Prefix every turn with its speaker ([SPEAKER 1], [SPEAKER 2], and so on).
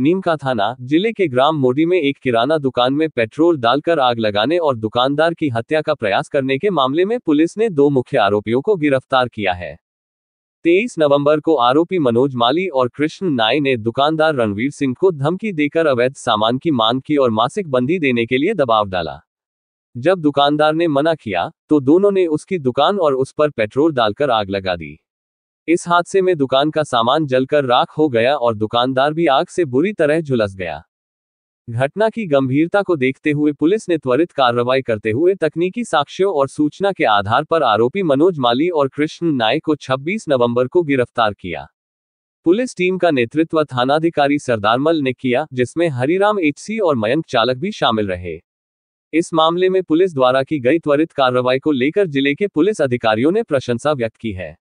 [SPEAKER 1] नीमका थाना जिले के ग्राम मोडी में एक किराना दुकान में पेट्रोल डालकर आग लगाने और दुकानदार की हत्या का प्रयास करने के मामले में पुलिस ने दो मुख्य आरोपियों को गिरफ्तार किया है तेईस नवंबर को आरोपी मनोज माली और कृष्ण नाय ने दुकानदार रणवीर सिंह को धमकी देकर अवैध सामान की मांग की और मासिक बंदी देने के लिए दबाव डाला जब दुकानदार ने मना किया तो दोनों ने उसकी दुकान और उस पर पेट्रोल डालकर आग लगा दी इस हादसे में दुकान का सामान जलकर राख हो गया और दुकानदार भी आग से बुरी तरह झुलस गया घटना की गंभीरता को देखते हुए पुलिस ने त्वरित कार्रवाई करते हुए तकनीकी साक्ष्यों और सूचना के आधार पर आरोपी मनोज माली और कृष्ण नायक को 26 नवंबर को गिरफ्तार किया पुलिस टीम का नेतृत्व थानाधिकारी सरदारमल ने किया जिसमें हरिराम एचसी और मयंक चालक भी शामिल रहे इस मामले में पुलिस द्वारा की गई त्वरित कार्रवाई को लेकर जिले के पुलिस अधिकारियों ने प्रशंसा व्यक्त की है